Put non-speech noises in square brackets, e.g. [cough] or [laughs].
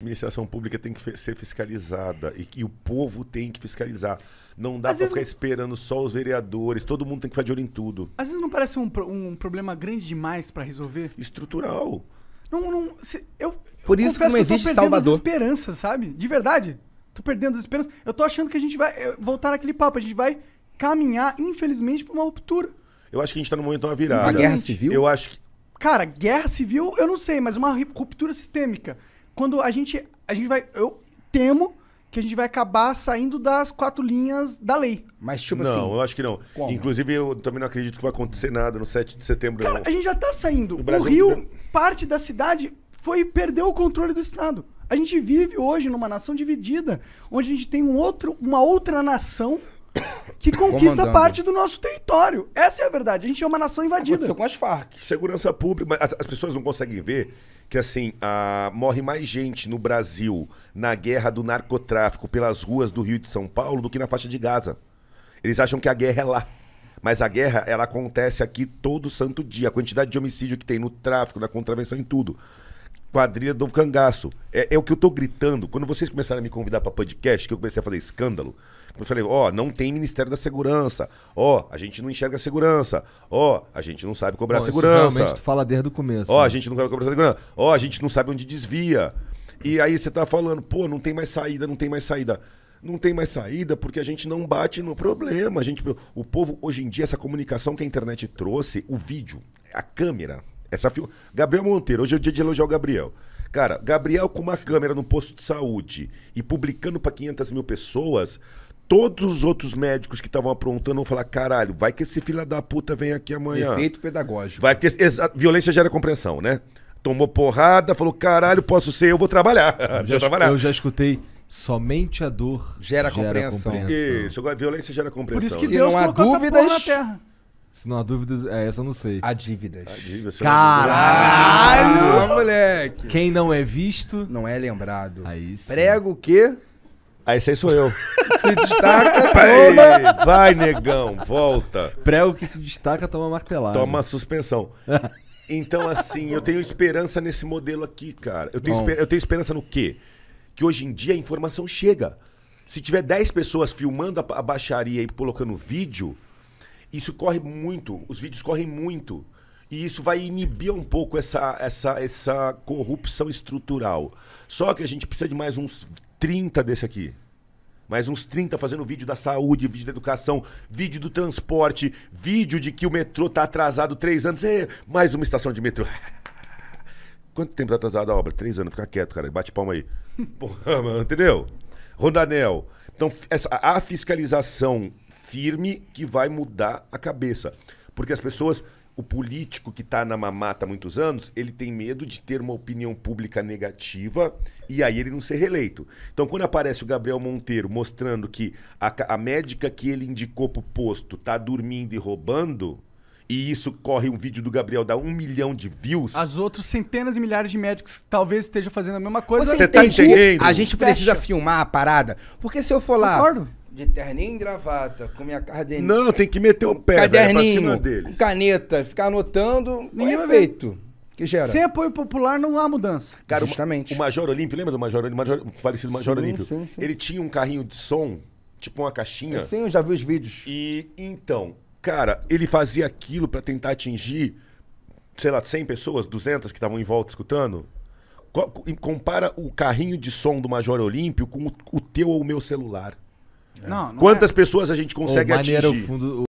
administração pública tem que ser fiscalizada e, e, o povo tem que fiscalizar. Não dá para ficar não... esperando só os vereadores, todo mundo tem que ficar de olho em tudo. Às vezes não parece um, um problema grande demais para resolver? Estrutural. Não, não, se, eu, Por eu isso que não que eu tô perdendo Salvador. as esperanças, sabe? De verdade. Tô perdendo as esperanças. Eu tô achando que a gente vai eh, voltar naquele papo, a gente vai caminhar, infelizmente, para uma ruptura. Eu acho que a gente tá no momento de uma virada. Uma guerra civil? Eu acho que Cara, guerra civil, eu não sei, mas uma ruptura sistêmica quando a gente. A gente vai. Eu temo que a gente vai acabar saindo das quatro linhas da lei. Mas tipo não, assim. Não, eu acho que não. Como? Inclusive, eu também não acredito que vai acontecer nada no 7 de setembro. Cara, não. a gente já tá saindo. o Rio, parte da cidade, foi perdeu o controle do Estado. A gente vive hoje numa nação dividida, onde a gente tem um outro, uma outra nação que conquista parte do nosso território. Essa é a verdade. A gente é uma nação invadida. Aconteceu com as Farc. Segurança pública, as pessoas não conseguem ver que assim, a ah, morre mais gente no Brasil na guerra do narcotráfico pelas ruas do Rio de São Paulo do que na faixa de Gaza. Eles acham que a guerra é lá. Mas a guerra, ela acontece aqui todo santo dia. A quantidade de homicídio que tem no tráfico, na contravenção, em tudo quadrilha do cangaço. É, é, o que eu tô gritando. Quando vocês começaram a me convidar para podcast, que eu comecei a fazer escândalo, eu falei, ó, oh, não tem Ministério da Segurança. Ó, oh, a gente não enxerga a segurança. Ó, oh, a gente não sabe cobrar Bom, segurança. Realmente tu fala desde o começo. Ó, né? a gente não sabe cobrar segurança. Ó, a gente não sabe onde desvia. E aí você tá falando, pô, não tem mais saída, não tem mais saída. Não tem mais saída porque a gente não bate no problema. A gente, o povo, hoje em dia, essa comunicação que a internet trouxe, o vídeo, a câmera, essa fio... Gabriel Monteiro, hoje é o dia de elogiar o Gabriel. Cara, Gabriel com uma câmera no posto de saúde e publicando para 500 mil pessoas, todos os outros médicos que estavam aprontando vão falar: caralho, vai que esse filho da puta vem aqui amanhã. Efeito pedagógico. Vai que violência gera compreensão, né? Tomou porrada, falou: caralho, posso ser, eu vou trabalhar. Eu [laughs] já, trabalhar. Eu já escutei. Somente a dor gera, gera compreensão. compreensão. Isso, violência gera compreensão. Por isso que Deus colocou dúvidas, essa porra na terra. Se não há dúvidas, é, essa eu não sei. Há dívidas. Há dívidas. Caralho, moleque. Quem não é visto... Não é lembrado. Aí sim. Prego o quê? Aí ah, esse aí sou eu. [laughs] se destaca, toma... Vai, negão, volta. Prego que se destaca, toma martelada. Toma suspensão. Então, assim, eu tenho esperança nesse modelo aqui, cara. Eu tenho, esper... eu tenho esperança no quê? Que hoje em dia a informação chega. Se tiver 10 pessoas filmando a, a baixaria e colocando vídeo isso corre muito, os vídeos correm muito. E isso vai inibir um pouco essa, essa, essa corrupção estrutural. Só que a gente precisa de mais uns 30 desse aqui. Mais uns 30 fazendo vídeo da saúde, vídeo da educação, vídeo do transporte, vídeo de que o metrô tá atrasado três anos. É, mais uma estação de metrô. [laughs] Quanto tempo tá atrasada a obra? Três anos, fica quieto, cara. Bate palma aí. [laughs] Porra, mano, entendeu? Rondanel. Então, essa, a fiscalização firme que vai mudar a cabeça. Porque as pessoas, o político que está na mamata há muitos anos, ele tem medo de ter uma opinião pública negativa e aí ele não ser reeleito. Então, quando aparece o Gabriel Monteiro mostrando que a, a médica que ele indicou para o posto está dormindo e roubando, e isso corre um vídeo do Gabriel dá um milhão de views. As outras centenas e milhares de médicos talvez estejam fazendo a mesma coisa. Você, Você tá entendendo? A gente precisa Fecha. filmar a parada. Porque se eu for lá. Concordo de terninho e gravata, com minha caderninha. Não, tem que meter o pé caderninho, velho, pra cima Com caneta, ficar anotando, não é feito. Que gera. Sem apoio popular não há mudança. Cara, Justamente. O, o Major Olímpio, lembra do Major Olímpio? O falecido Major sim, Olímpio. Sim, sim. Ele tinha um carrinho de som, tipo uma caixinha. Sim, eu já vi os vídeos. E então, cara, ele fazia aquilo para tentar atingir, sei lá, 100 pessoas, 200 que estavam em volta escutando compara o carrinho de som do Major Olímpio com o teu ou o meu celular. É. Não, não Quantas é. pessoas a gente consegue Ô, atingir? O fundo,